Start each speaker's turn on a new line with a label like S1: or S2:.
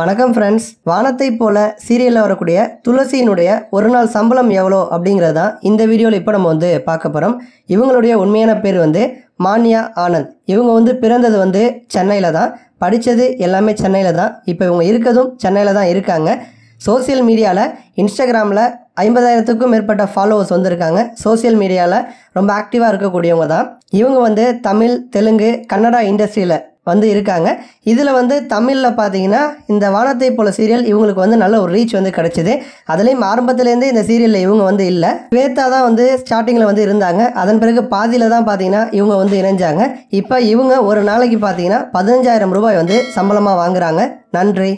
S1: வணக்கம் ஃப்ரெண்ட்ஸ் வானத்தை போல சீரியலில் வரக்கூடிய துளசியினுடைய ஒரு நாள் சம்பளம் எவ்வளோ அப்படிங்கிறது தான் இந்த வீடியோவில் இப்போ நம்ம வந்து பார்க்க போகிறோம் இவங்களுடைய உண்மையான பேர் வந்து மானியா ஆனந்த் இவங்க வந்து பிறந்தது வந்து சென்னையில் தான் படித்தது எல்லாமே சென்னையில் தான் இப்போ இவங்க இருக்கிறதும் சென்னையில் தான் இருக்காங்க சோசியல் மீடியாவில் இன்ஸ்டாகிராமில் ஐம்பதாயிரத்துக்கும் மேற்பட்ட ஃபாலோவர்ஸ் வந்திருக்காங்க சோசியல் மீடியாவில் ரொம்ப ஆக்டிவாக இருக்கக்கூடியவங்க தான் இவங்க வந்து தமிழ் தெலுங்கு கன்னடா இண்டஸ்ட்ரியில் வந்து இருக்காங்க இதில் வந்து தமிழில் பார்த்தீங்கன்னா இந்த வானத்தை போல சீரியல் இவங்களுக்கு வந்து நல்ல ஒரு ரீச் வந்து கிடச்சிது அதுலேயும் ஆரம்பத்துலேருந்தே இந்த சீரியலில் இவங்க வந்து இல்லை ஸ்வேதா தான் வந்து ஸ்டார்டிங்கில் வந்து இருந்தாங்க அதன் பிறகு பாதியில் தான் பார்த்தீங்கன்னா இவங்க வந்து இணைஞ்சாங்க இப்போ இவங்க ஒரு நாளைக்கு பார்த்தீங்கன்னா பதினஞ்சாயிரம் ரூபாய் வந்து சம்பளமாக வாங்குகிறாங்க நன்றி